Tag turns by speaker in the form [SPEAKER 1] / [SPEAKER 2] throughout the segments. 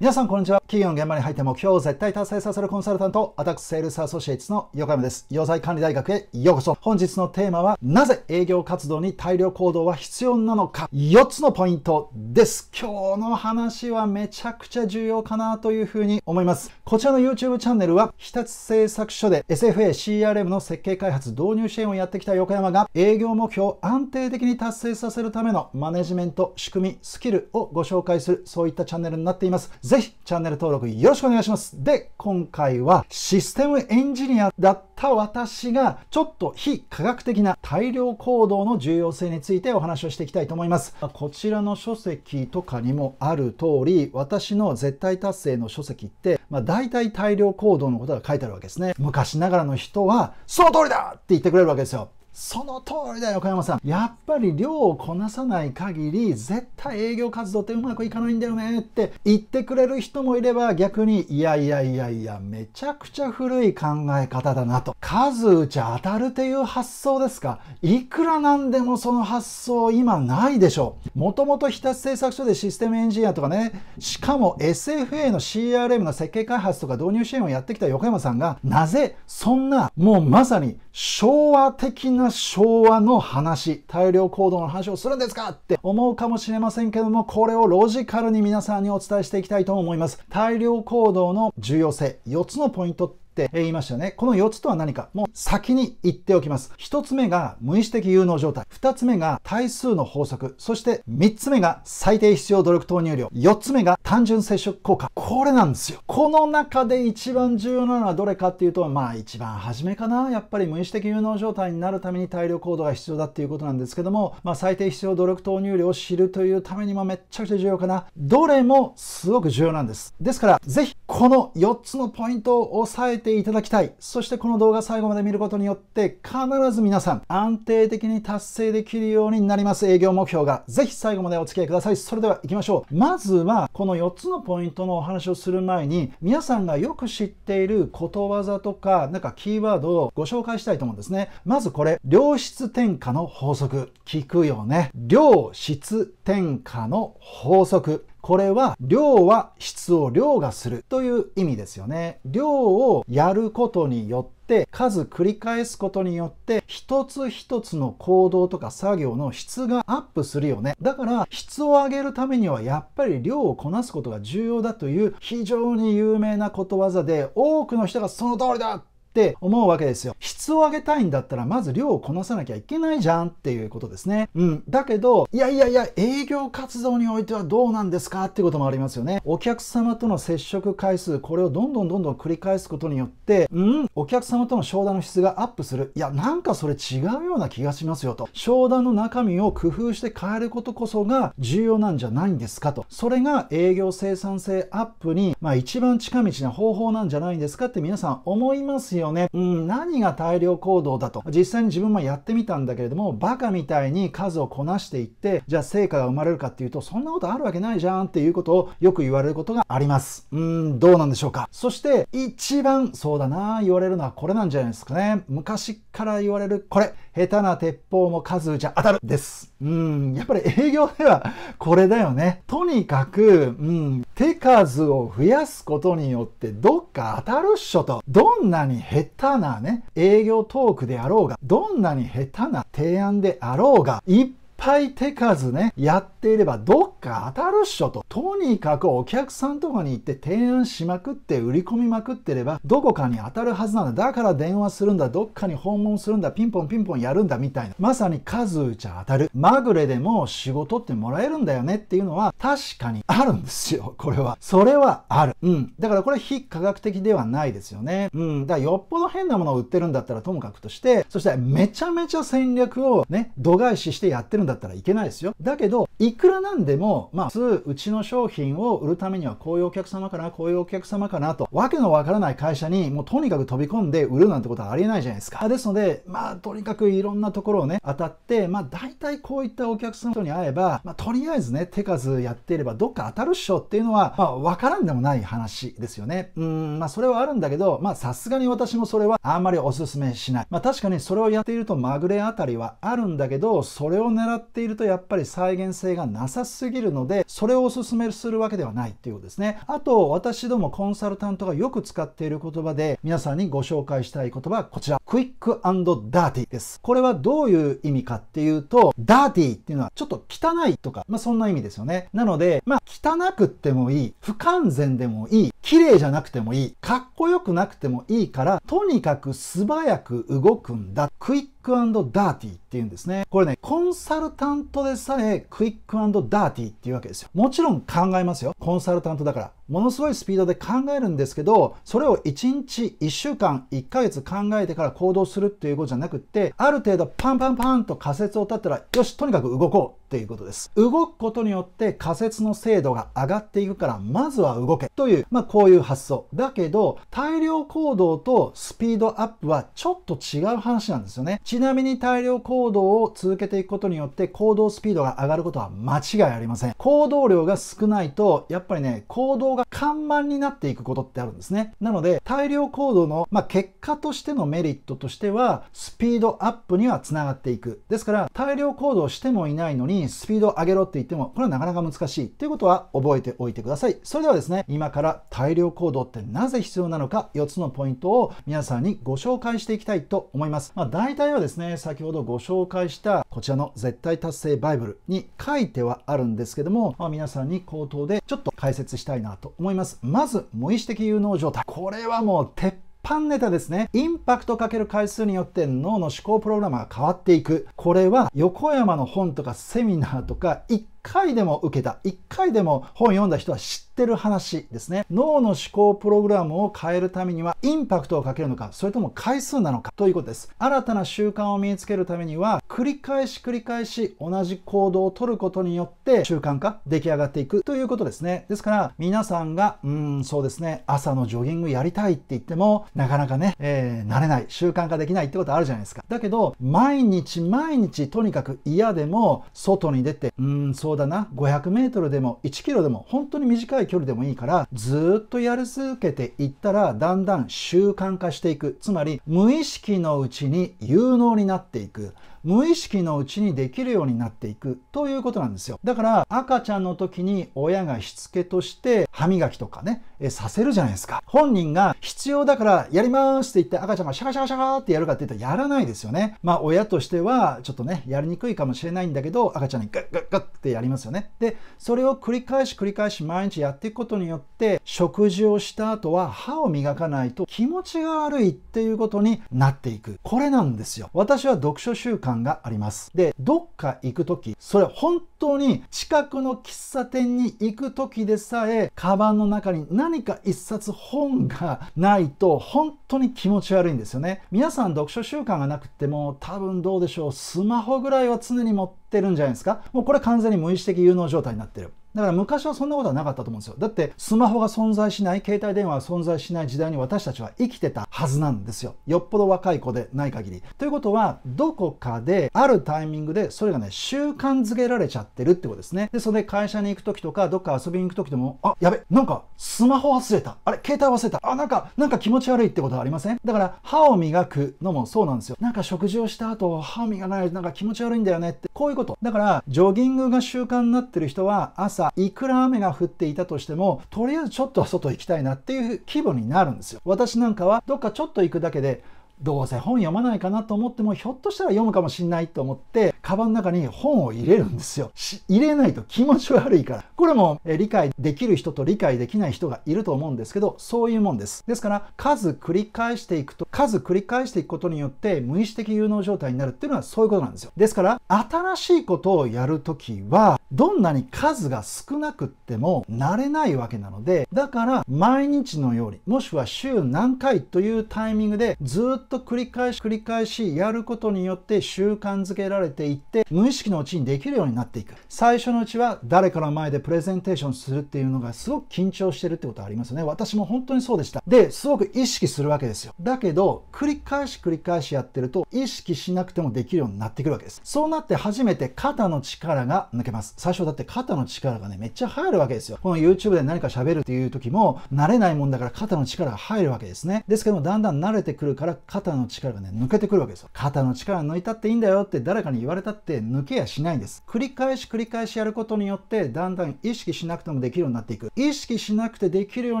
[SPEAKER 1] 皆さんこんにちは。企業の現場に入って目標を絶対達成させるコンサルタント、アタックセールスアソシエイツの横山です。洋裁管理大学へようこそ。本日のテーマは、なぜ営業活動に大量行動は必要なのか、4つのポイントです。今日の話はめちゃくちゃ重要かなというふうに思います。こちらの YouTube チャンネルは、日立製作所で SFA CRM の設計開発導入支援をやってきた横山が、営業目標を安定的に達成させるためのマネジメント、仕組み、スキルをご紹介する、そういったチャンネルになっています。ぜひ、チャンネル登録よろしくお願いします。で、今回はシステムエンジニアだった私がちょっと非科学的な大量行動の重要性についてお話をしていきたいと思います。こちらの書籍とかにもある通り、私の絶対達成の書籍って、まあ大体大量行動のことが書いてあるわけですね。昔ながらの人は、その通りだって言ってくれるわけですよ。その通りだよ、横山さん。やっぱり量をこなさない限り、絶対営業活動ってうまくいかないんだよねって言ってくれる人もいれば、逆に、いやいやいやいや、めちゃくちゃ古い考え方だなと。数打ち当たるっていう発想ですか。いくらなんでもその発想今ないでしょう。もともと日立製作所でシステムエンジニアとかね、しかも SFA の CRM の設計開発とか導入支援をやってきた横山さんが、なぜそんな、もうまさに昭和的なな昭和の話、大量行動の話をするんですかって思うかもしれませんけども、これをロジカルに皆さんにお伝えしていきたいと思います。大量行動の重要性、4つのポイントって言いましたよね。この4つとは何か、もう先に言っておきます。1つ目が無意識的有能状態。2つ目が対数の法則。そして3つ目が最低必要努力投入量。4つ目が単純接触効果。これなんですよ。この中で一番重要なのはどれかっていうと、まあ一番初めかな。やっぱり無意識的有能状態になるために大量行動が必要だっていうことなんですけども、まあ最低必要努力投入量を知るというためにもめっちゃくちゃ重要かな。どれもすごく重要なんです。ですから、ぜひこの4つのポイントを押さえてていただきたい。そしてこの動画最後まで見ることによって、必ず皆さん安定的に達成できるようになります。営業目標が。ぜひ最後までお付き合いください。それでは行きましょう。まずは、この4つのポイントのお話をする前に、皆さんがよく知っていることわざとか、なんかキーワードをご紹介したいと思うんですね。まずこれ、良質転加の法則。聞くよね。良質転加の法則。これは量は質を凌駕するという意味ですよね。量をやることによって数繰り返すことによって一つ一つの行動とか作業の質がアップするよね。だから質を上げるためにはやっぱり量をこなすことが重要だという非常に有名なことわざで多くの人がその通りだって思うわけですよ。質を上げたいんだったらまず量をこなさなきゃいけないじゃんっていうことですね。うん。だけど、いやいやいや、営業活動においてはどうなんですかっていうこともありますよね。お客様との接触回数、これをどんどんどんどん繰り返すことによって、うん、お客様との商談の質がアップする。いや、なんかそれ違うような気がしますよと。商談の中身を工夫して変えることこそが重要なんじゃないんですかと。それが営業生産性アップに、まあ一番近道な方法なんじゃないんですかって皆さん思いますよよね。うん、何が大量行動だと。実際に自分もやってみたんだけれども、バカみたいに数をこなしていって、じゃあ成果が生まれるかっていうと、そんなことあるわけないじゃんっていうことをよく言われることがあります。うん、どうなんでしょうか。そして、一番そうだな言われるのはこれなんじゃないですかね。昔から言われるこれ。下手な鉄砲も数じゃ当たるです。うん、やっぱり営業ではこれだよね。とにかく、うん、手数を増やすことによってどっか当たるっしょと。どんなに下手なね、営業トークであろうが、どんなに下手な提案であろうが、一ぱい手数ね、やっていればどっか当たるっしょと。とにかくお客さんとかに行って提案しまくって売り込みまくってればどこかに当たるはずなんだ。だから電話するんだ。どっかに訪問するんだ。ピンポンピンポンやるんだみたいな。まさに数打ちゃ当たる。まぐれでも仕事ってもらえるんだよねっていうのは確かにあるんですよ。これは。それはある。うん。だからこれ非科学的ではないですよね。うん。だからよっぽど変なものを売ってるんだったらともかくとして、そしてめちゃめちゃ戦略をね、度外視してやってるんだだったらいけないですよ。だけど、いくらなんでも、まあ、普通、うちの商品を売るためには、こういうお客様かな、こういうお客様かなと、わけのわからない会社に、もうとにかく飛び込んで売るなんてことはありえないじゃないですか。ですので、まあ、とにかくいろんなところをね、当たって、まあ、大体こういったお客様に会えば、まあ、とりあえずね、手数やっていれば、どっか当たるっしょっていうのは、まあ、わからんでもない話ですよね。うん、まあ、それはあるんだけど、まあ、さすがに私もそれはあんまりお勧めしない。まあ、確かにそれをやっていると、まぐれあたりはあるんだけど、それを狙っっているとやっぱり再現性がなさすぎるのでそれをおすすめするわけではないということですねあと私どもコンサルタントがよく使っている言葉で皆さんにご紹介したい言葉はこちらクイックダーティーです。これはどういう意味かっていうと、ダーティーっていうのはちょっと汚いとか、まあそんな意味ですよね。なので、まあ汚くってもいい、不完全でもいい、綺麗じゃなくてもいい、かっこよくなくてもいいから、とにかく素早く動くんだ。クイックダーティーっていうんですね。これね、コンサルタントでさえクイックダーティーっていうわけですよ。もちろん考えますよ。コンサルタントだから。ものすごいスピードで考えるんですけどそれを1日1週間1ヶ月考えてから行動するっていうことじゃなくってある程度パンパンパンと仮説を立ったらよしとにかく動こうっていうことです動くことによって仮説の精度が上がっていくからまずは動けというまあこういう発想だけど大量行動とスピードアップはちょっと違う話なんですよねちなみに大量行動を続けていくことによって行動スピードが上がることは間違いありません行動量が少ないとやっぱりね行動がが緩慢になっていくことってあるんですね。なので、大量行動の、まあ、結果としてのメリットとしては、スピードアップにはつながっていく。ですから、大量行動してもいないのに、スピードを上げろって言っても、これはなかなか難しいっていうことは覚えておいてください。それではですね、今から大量行動ってなぜ必要なのか、4つのポイントを皆さんにご紹介していきたいと思います。まあ、大体はですね、先ほどご紹介したこちらの絶対達成バイブルに書いてはあるんですけども、まあ、皆さんに口頭でちょっと解説したいなと思います。まず、無意識的有能状態。これはもう鉄板ネタですね。インパクトかける回数によって脳の思考プログラムが変わっていく。これは横山の本とかセミナーとか一回でも受けた、1回でも本読んだ人は知ってる話ですね。脳の思考プログラムを変えるためにはインパクトをかけるのか、それとも回数なのかということです。新たな習慣を身につけるためには、繰り返し繰り返し同じ行動をとることによって習慣化、出来上がっていくということですね。ですから、皆さんが、うーん、そうですね、朝のジョギングやりたいって言っても、なかなかね、えー、慣れない、習慣化できないってことあるじゃないですか。だけど、毎日毎日とにかく嫌でも、外に出て、うーん、そううだな 500m でも 1km でも本当に短い距離でもいいからずっとやり続けていったらだんだん習慣化していくつまり無意識のうちに有能になっていく無意識のうちにできるようになっていくということなんですよ。だから赤ちゃんの時に親がしつけとして歯磨きとかね、えさせるじゃないですか。本人が必要だからやりますって言って赤ちゃんがシャカシャカシャカってやるかって言ったらやらないですよね。まあ親としてはちょっとね、やりにくいかもしれないんだけど赤ちゃんにガッガッガッってやりますよね。で、それを繰り返し繰り返し毎日やっていくことによって食事をした後は歯を磨かないと気持ちが悪いっていうことになっていく。これなんですよ。私は読書習慣感があります。で、どっか行く時、それ本当に近くの喫茶店に行く時でさえ、カバンの中に何か一冊本がないと本当に気持ち悪いんですよね。皆さん読書習慣がなくても多分どうでしょう、スマホぐらいは常に持ってるんじゃないですか。もうこれ完全に無意識的有能状態になってる。だから昔はそんなことはなかったと思うんですよ。だってスマホが存在しない、携帯電話が存在しない時代に私たちは生きてたはずなんですよ。よっぽど若い子でない限り。ということは、どこかで、あるタイミングでそれがね、習慣づけられちゃってるってことですね。で、それで会社に行く時とか、どっか遊びに行く時でも、あ、やべ、なんかスマホ忘れた。あれ、携帯忘れた。あ、なんか、なんか気持ち悪いってことはありませんだから、歯を磨くのもそうなんですよ。なんか食事をした後、歯を磨かない、なんか気持ち悪いんだよねって、こういうこと。だから、ジョギングが習慣になってる人は、朝朝いくら雨が降っていたとしてもとりあえずちょっと外行きたいなっていう規模になるんですよ私なんかはどっかちょっと行くだけでどうせ本読まないかなと思ってもひょっとしたら読むかもしんないと思ってカバンの中に本を入れるんですよ 入れないと気持ち悪いからこれも理解できる人と理解できない人がいると思うんですけどそういうもんですですから数繰り返していくと数繰り返していくことによって無意識的有能状態になるっていうのはそういうことなんですよですから新しいことをやるときはどんなに数が少なくっても慣れないわけなのでだから毎日のようにもしくは週何回というタイミングでずっとと繰り返し繰り返しやることによって習慣づけられていって無意識のうちにできるようになっていく最初のうちは誰かの前でプレゼンテーションするっていうのがすごく緊張してるってことありますよね私も本当にそうでしたですごく意識するわけですよだけど繰り返し繰り返しやってると意識しなくてもできるようになってくるわけですそうなって初めて肩の力が抜けます最初だって肩の力がねめっちゃ入るわけですよこの YouTube で何か喋るっていう時も慣れないもんだから肩の力が入るわけですねですけどもだんだん慣れてくるから肩肩の力がね、抜けてくるわけですよ。肩の力抜いたっていいんだよって誰かに言われたって抜けやしないんです。繰り返し繰り返しやることによって、だんだん意識しなくてもできるようになっていく。意識しなくてできるよう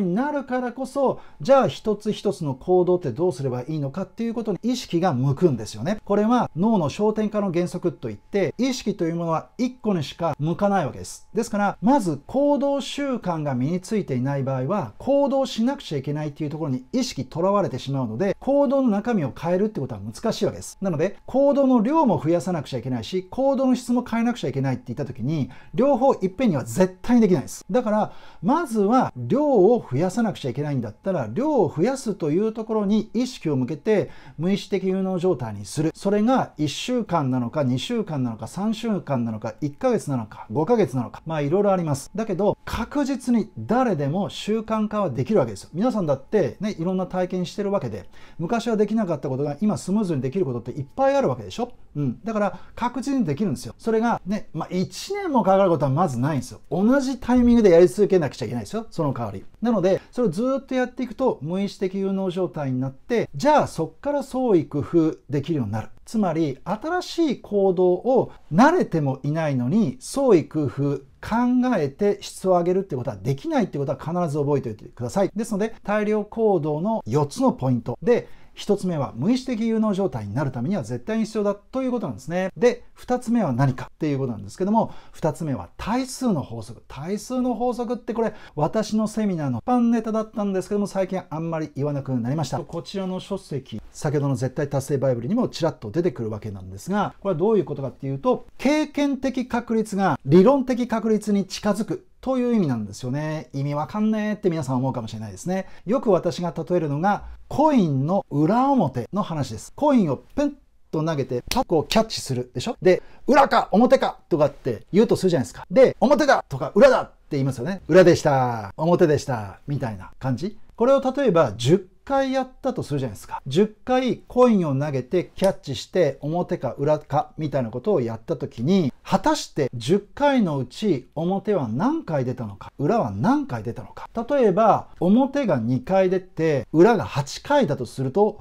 [SPEAKER 1] になるからこそ、じゃあ一つ一つの行動ってどうすればいいのかっていうことに意識が向くんですよね。これは脳の焦点化の原則といって、意識というものは1個にしか向かないわけです。ですから、まず行動習慣が身についていない場合は、行動しなくちゃいけないっていうところに意識とらわれてしまうので、行動の中身を変えるってことは難しいわけです。なので、行動の量も増やさなくちゃいけないし、行動の質も変えなくちゃいけないって言った時に、両方いっぺんには絶対にできないです。だから、まずは量を増やさなくちゃいけないんだったら、量を増やすというところに意識を向けて、無意識的有能状態にする。それが1週間なのか、2週間なのか、3週間なのか、1ヶ月なのか、5ヶ月なのか、まあいろいろあります。だけど、確実に誰でも習慣化はできるわけですよ。皆さんだってね、いろんな体験してるわけで、昔はでできなかったことが今スムーズにできることっていっぱいあるわけでしょ、うん、だから確実にできるんですよそれがね、まあ、1年もかかることはまずないんですよ同じタイミングでやり続けなくちゃいけないですよその代わりなのでそれをずっとやっていくと無意識的有能状態になってじゃあそっから創意工夫できるようになるつまり新しい行動を慣れてもいないのに創意工夫考えて質を上げるってことはできないってことは必ず覚えておいてください。ですので、大量行動の4つのポイントで、1つ目は無意識的有能状態になるためには絶対に必要だということなんですね。で、2つ目は何かっていうことなんですけども、2つ目は対数の法則。対数の法則ってこれ、私のセミナーの一般ネタだったんですけども、最近あんまり言わなくなりました。こちらの書籍、先ほどの絶対達成バイブルにもちらっと出てくるわけなんですが、これはどういうことかっていうと、経験的確率が理論的確率に近づくという意味なんですよね。意味わかんねえって皆さん思うかもしれないですね。よく私が例えるのが、コインの裏表の話です。コインをプンと投げてパックをキャッチするでしょで、裏か表かとかって言うとするじゃないですか。で、表だとか裏だって言いますよね。裏でした。表でした。みたいな感じ。これを例えば10回やったとするじゃないですか。10回コインを投げてキャッチして表か裏かみたいなことをやった時に、果たして10回のうち表は何回出たのか、裏は何回出たのか。例えば、表が2回出て、裏が8回だとすると、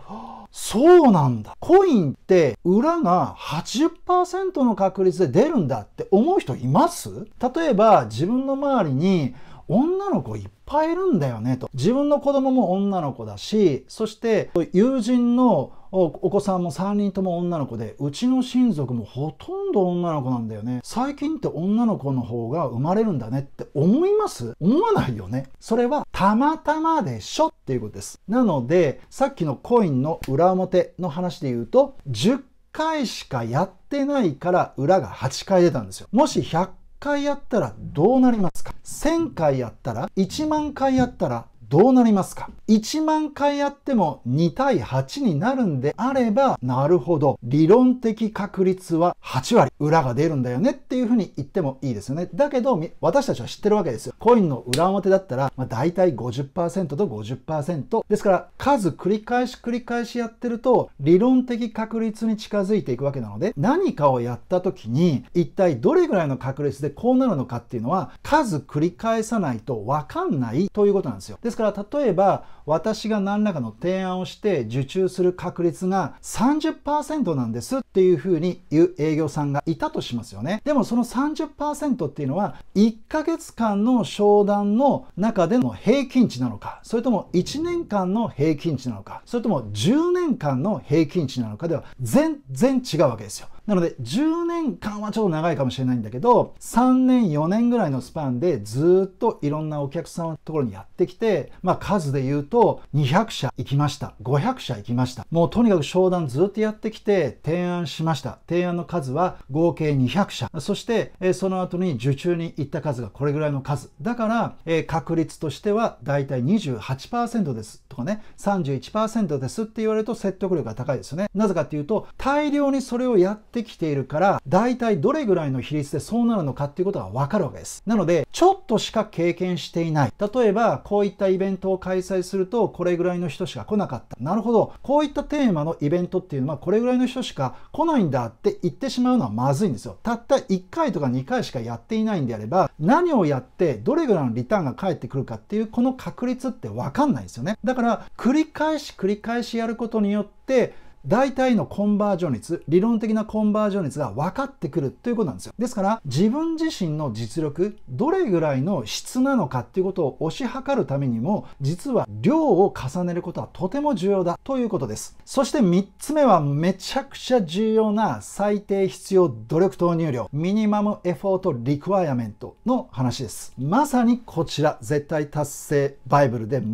[SPEAKER 1] そうなんだ。コインって裏が80%の確率で出るんだって思う人います例えば自分の周りに女の子いっぱいいるんだよねと自分の子供も女の子だしそして友人のお子さんも3人とも女の子でうちの親族もほとんど女の子なんだよね最近って女の子の方が生まれるんだねって思います思わないよねそれはたまたまでしょっていうことですなのでさっきのコインの裏表の話で言うと10回しかやってないから裏が8回出たんですよもし100回やったらどうなりますか ?1000 回やったら ?1 万回やったらどうなりますか ?1 万回やっても2対8になるんであれば、なるほど。理論的確率は8割裏が出るんだよねっていうふうに言ってもいいですよね。だけど、私たちは知ってるわけですよ。コインの裏表だったら、まあ、大体50%と50%。ですから、数繰り返し繰り返しやってると、理論的確率に近づいていくわけなので、何かをやった時に、一体どれぐらいの確率でこうなるのかっていうのは、数繰り返さないとわかんないということなんですよ。ですからら例えば私が何らかの提案をして受注する確率が30%なんですっていうふうに言う営業さんがいたとしますよね。でもその30%っていうのは1ヶ月間の商談の中での平均値なのか、それとも1年間の平均値なのか、それとも10年間の平均値なのかでは全然違うわけですよ。なので10年間はちょっと長いかもしれないんだけど3年4年ぐらいのスパンでずっといろんなお客さんのところにやってきて、まあ、数で言うと200社行きました500社行きましたもうとにかく商談ずっとやってきて提案しました提案の数は合計200社そしてその後に受注に行った数がこれぐらいの数だから確率としてはだいたい28%ですとかね31%ですって言われると説得力が高いですよねなぜかっていうと大量にそれをやってってきているから、大体どれぐらいの比率でそうなるのかっていうことがわかるわけです。なので、ちょっとしか経験していない。例えば、こういったイベントを開催すると、これぐらいの人しか来なかった。なるほど。こういったテーマのイベントっていうのは、これぐらいの人しか来ないんだって言ってしまうのはまずいんですよ。たった1回とか2回しかやっていないんであれば、何をやって、どれぐらいのリターンが返ってくるかっていう、この確率ってわかんないですよね。だから、繰り返し繰り返しやることによって、大体のコンバージョン率、理論的なコンバージョン率が分かってくるということなんですよ。ですから、自分自身の実力、どれぐらいの質なのかっていうことを推し量るためにも、実は量を重ねることはとても重要だということです。そして3つ目はめちゃくちゃ重要な最低必要努力投入量、ミニマムエフォートリクワイアメントの話です。まさにこちら、絶対達成バイブルで最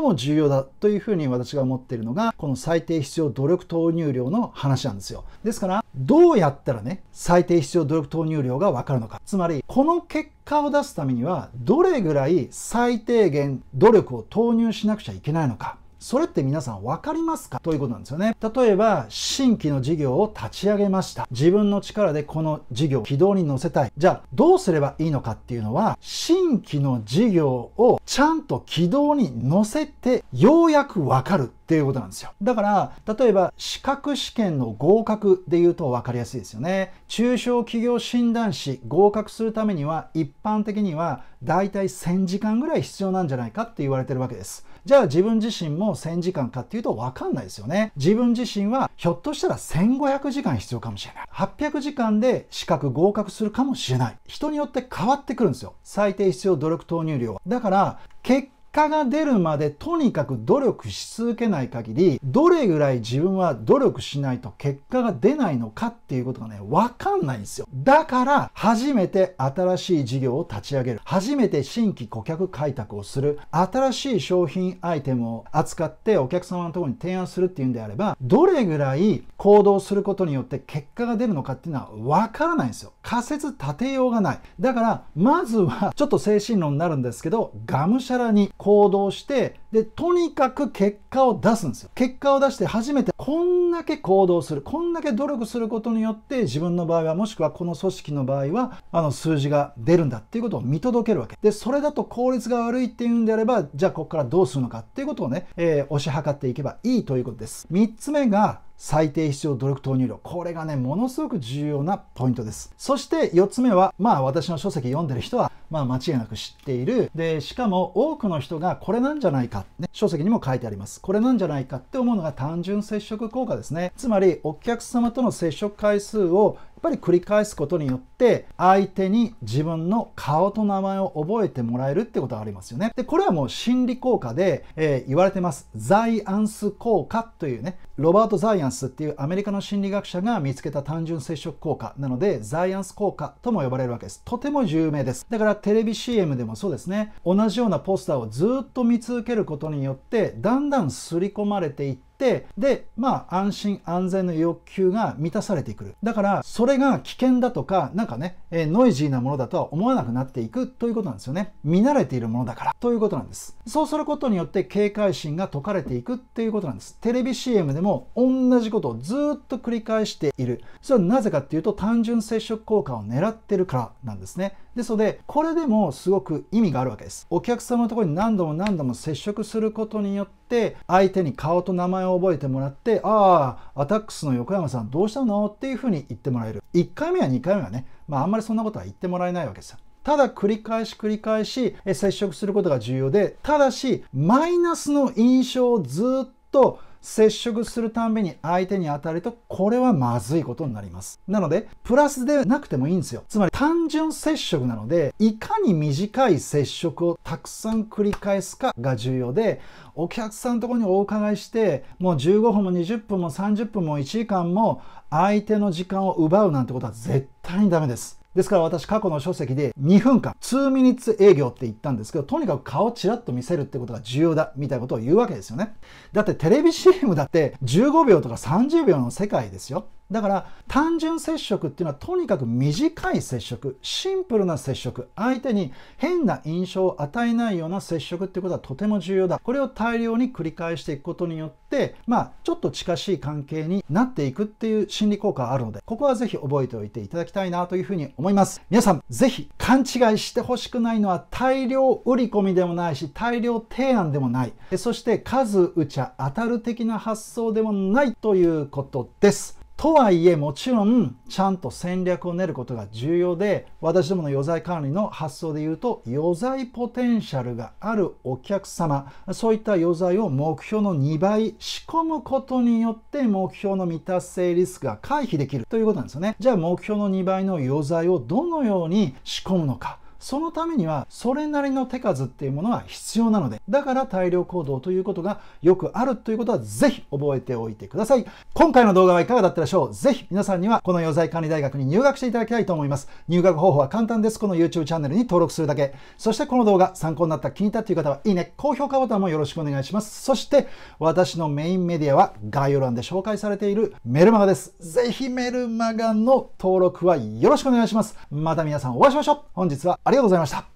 [SPEAKER 1] も重要だというふうに私が思っているのが、この最低必要努力投入投入量の話なんですよ。ですから、どうやったらね、最低必要努力投入量がわかるのか。つまり、この結果を出すためには、どれぐらい最低限努力を投入しなくちゃいけないのか。それって皆さん分かりますかということなんですよね。例えば、新規の事業を立ち上げました。自分の力でこの事業を軌道に乗せたい。じゃあ、どうすればいいのかっていうのは、新規の事業をちゃんと軌道に乗せて、ようやく分かるていうことなんですよだから例えば資格試験の合格で言うと分かりやすいですよね中小企業診断士合格するためには一般的にはだいたい1000時間ぐらい必要なんじゃないかって言われてるわけですじゃあ自分自身も1000時間かっていうと分かんないですよね自分自身はひょっとしたら1500時間必要かもしれない800時間で資格合格するかもしれない人によって変わってくるんですよ最低必要努力投入量だから結果が出るまでとにかく努力し続けない限り、どれぐらい自分は努力しないと結果が出ないのかっていうことがね、わかんないんですよ。だから、初めて新しい事業を立ち上げる。初めて新規顧客開拓をする。新しい商品アイテムを扱ってお客様のところに提案するっていうんであれば、どれぐらい行動することによって結果が出るのかっていうのはわからないんですよ。仮説立てようがない。だから、まずは、ちょっと精神論になるんですけど、がむしゃらに行動してでとにかく結果を出すんですよ結果を出して初めてこんだけ行動するこんだけ努力することによって自分の場合はもしくはこの組織の場合はあの数字が出るんだっていうことを見届けるわけでそれだと効率が悪いっていうんであればじゃあここからどうするのかっていうことをね、えー、推し量っていけばいいということです3つ目が最低必要努力投入量これがねものすごく重要なポイントですそして4つ目はまあ私の書籍読んでる人はまあ間違いなく知っているでしかも多くの人がこれなんじゃないか、ね、書籍にも書いてありますこれなんじゃないかって思うのが単純接触効果ですねつまりお客様との接触回数をぱり繰り返すことによって相手に自分の顔と名前を覚えてもらえるってことがありますよねでこれはもう心理効果で、えー、言われてますザイアンス効果というねロバート・ザイアンスっていうアメリカの心理学者が見つけた単純接触効果なのでザイアンス効果とも呼ばれるわけですとても有名ですだからテレビ CM でもそうですね同じようなポスターをずっと見続けることによってだんだん刷り込まれていってってでまあ安心安全の欲求が満たされてくるだからそれが危険だとか何かね、えノイジーなものだとは思わなくなっていくということなんですよね見慣れているものだからということなんですそうすることによって警戒心が解かれていくっていうことなんですテレビ CM でも同じことをずっと繰り返しているそれはなぜかっていうと単純接触効果を狙ってるからなんですねですのでこれでもすごく意味があるわけですお客様のところに何度も何度も接触することによって相手に顔と名前を覚えてもらってああアタックスの横山さんどうしたのっていうふうに言ってもらえる1回目や2回目はね、まあ、あんまりそんなことは言ってもらえないわけですよただ繰り返し繰り返し接触することが重要でただしマイナスの印象をずっと接触するたんびに相手に当たるとこれはまずいことになりますなのでプラスでなくてもいいんですよつまり単純接触なのでいかに短い接触をたくさん繰り返すかが重要でお客さんのところにお伺いしてもう15分も20分も30分も1時間も相手の時間を奪うなんてことは絶対にダメですですから私過去の書籍で2分間2ミニッツ営業って言ったんですけどとにかく顔ちらっと見せるってことが重要だみたいなことを言うわけですよねだってテレビ CM だって15秒とか30秒の世界ですよだから単純接触っていうのはとにかく短い接触シンプルな接触相手に変な印象を与えないような接触っていうことはとても重要だこれを大量に繰り返していくことによってまあちょっと近しい関係になっていくっていう心理効果があるのでここは是非覚えておいていただきたいなというふうに思います皆さん是非勘違いしてほしくないのは大量売り込みでもないし大量提案でもないそして数打ちゃ当たる的な発想でもないということですとはいえもちろんちゃんと戦略を練ることが重要で私どもの余罪管理の発想で言うと余罪ポテンシャルがあるお客様そういった余罪を目標の2倍仕込むことによって目標の未達成リスクが回避できるということなんですよねじゃあ目標の2倍の余罪をどのように仕込むのかそのためにはそれなりの手数っていうものは必要なのでだから大量行動ということがよくあるということはぜひ覚えておいてください今回の動画はいかがだったでしょうぜひ皆さんにはこの余罪管理大学に入学していただきたいと思います入学方法は簡単ですこの YouTube チャンネルに登録するだけそしてこの動画参考になった気に入ったという方はいいね高評価ボタンもよろしくお願いしますそして私のメインメディアは概要欄で紹介されているメルマガですぜひメルマガの登録はよろしくお願いしますまた皆さんお会いしましょう本日はありがとうございました。